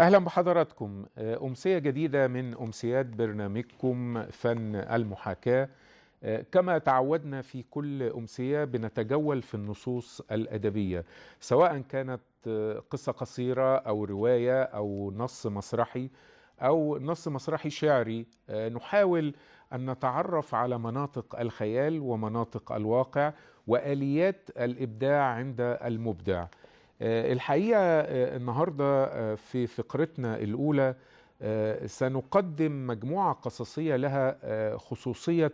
اهلا بحضراتكم آه، امسيه جديده من امسيات برنامجكم فن المحاكاه آه، كما تعودنا في كل امسيه بنتجول في النصوص الادبيه سواء كانت آه، قصه قصيره او روايه او نص مسرحي او نص مسرحي شعري نحاول ان نتعرف على مناطق الخيال ومناطق الواقع واليات الابداع عند المبدع آه، الحقيقه آه، النهارده آه، في فقرتنا الاولى سنقدم مجموعه قصصيه لها خصوصيه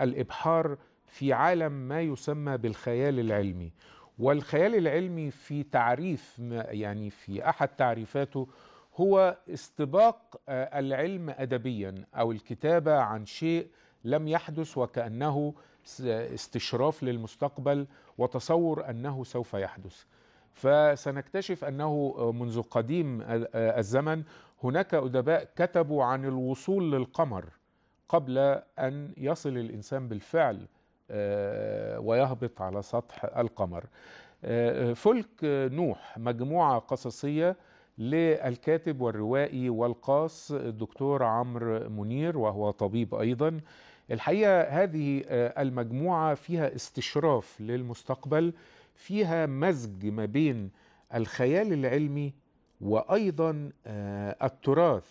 الابحار في عالم ما يسمى بالخيال العلمي والخيال العلمي في تعريف يعني في احد تعريفاته هو استباق العلم ادبيا او الكتابه عن شيء لم يحدث وكأنه استشراف للمستقبل وتصور أنه سوف يحدث فسنكتشف أنه منذ قديم الزمن هناك أدباء كتبوا عن الوصول للقمر قبل أن يصل الإنسان بالفعل ويهبط على سطح القمر فلك نوح مجموعة قصصية للكاتب والروائي والقاص الدكتور عمرو منير وهو طبيب ايضا الحقيقه هذه آه، المجموعه فيها استشراف للمستقبل فيها مزج ما بين الخيال العلمي وايضا آه، التراث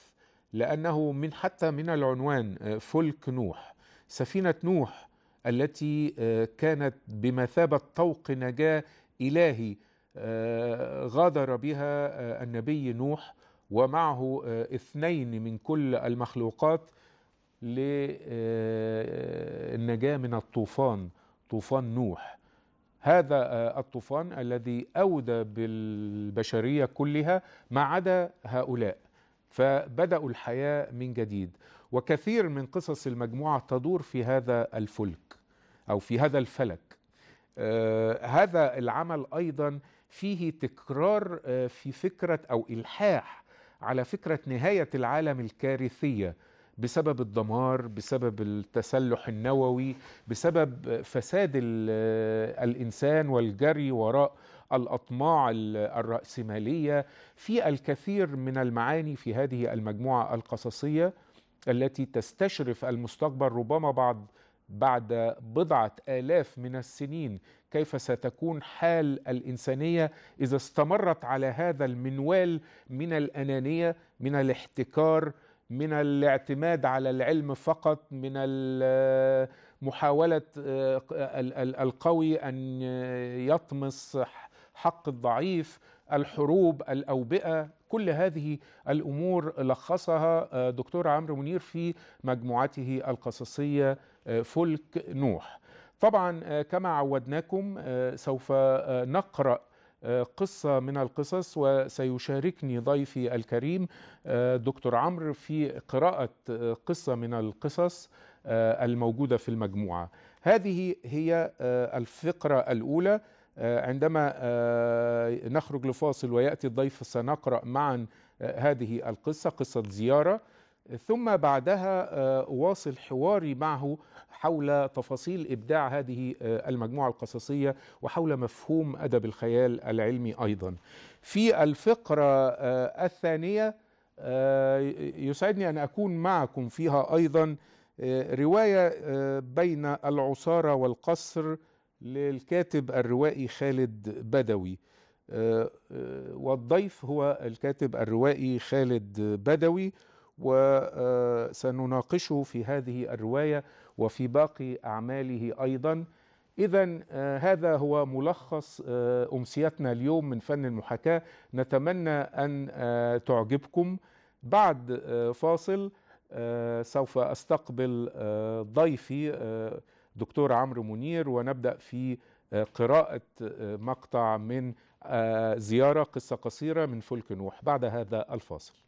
لانه من حتى من العنوان آه، فلك نوح سفينه نوح التي كانت بمثابه طوق نجاه الهي غادر بها آه، النبي نوح ومعه آه، اثنين من كل المخلوقات للنجاة آه، من الطوفان طوفان نوح هذا الطوفان الذي أودى بالبشرية كلها ما عدا هؤلاء فبدأوا الحياة من جديد وكثير من قصص المجموعة تدور في هذا الفلك أو في هذا الفلك هذا العمل أيضا فيه تكرار آه، في فكرة أو إلحاح على فكرة نهاية العالم الكارثية بسبب الدمار بسبب التسلح النووي بسبب فساد آه، الإنسان والجري وراء الأطماع الرأسمالية في الكثير من المعاني في هذه المجموعة القصصية التي تستشرف المستقبل ربما بعض بعد بضعة آلاف من السنين كيف ستكون حال الإنسانية إذا استمرت على هذا المنوال من الأنانية من الاحتكار من الاعتماد على العلم فقط من محاولة آه، القوي أن يطمس حق الضعيف الحروب الأوبئة كل هذه الأمور لخصها آه، دكتور عمرو منير في مجموعته القصصية فلك نوح طبعا آه، كما عودناكم آه، سوف آه، نقرأ قصة من القصص وسيشاركني ضيفي الكريم دكتور عمرو في قراءة قصة من القصص الموجودة في المجموعة هذه هي الفقرة الأولى عندما نخرج لفاصل ويأتي الضيف سنقرأ معا هذه القصة قصة زيارة ثم بعدها آه، أواصل حواري معه حول تفاصيل إبداع هذه آه، المجموعة القصصية وحول مفهوم أدب الخيال العلمي أيضا في الفقرة آه، الثانية يسعدني أن أكون معكم فيها أيضا رواية بين العصارة والقصر للكاتب الروائي خالد بدوي والضيف هو الكاتب الروائي خالد بدوي وسنناقشه في هذه الرواية وفي باقي أعماله أيضا إذا آه، هذا هو ملخص آه، أمسيتنا اليوم من فن المحاكاة نتمنى أن آه، تعجبكم بعد فاصل سوف أستقبل ضيفي دكتور عمرو منير ونبدأ في قراءة مقطع من زيارة قصة قصيرة من فلك نوح بعد هذا الفاصل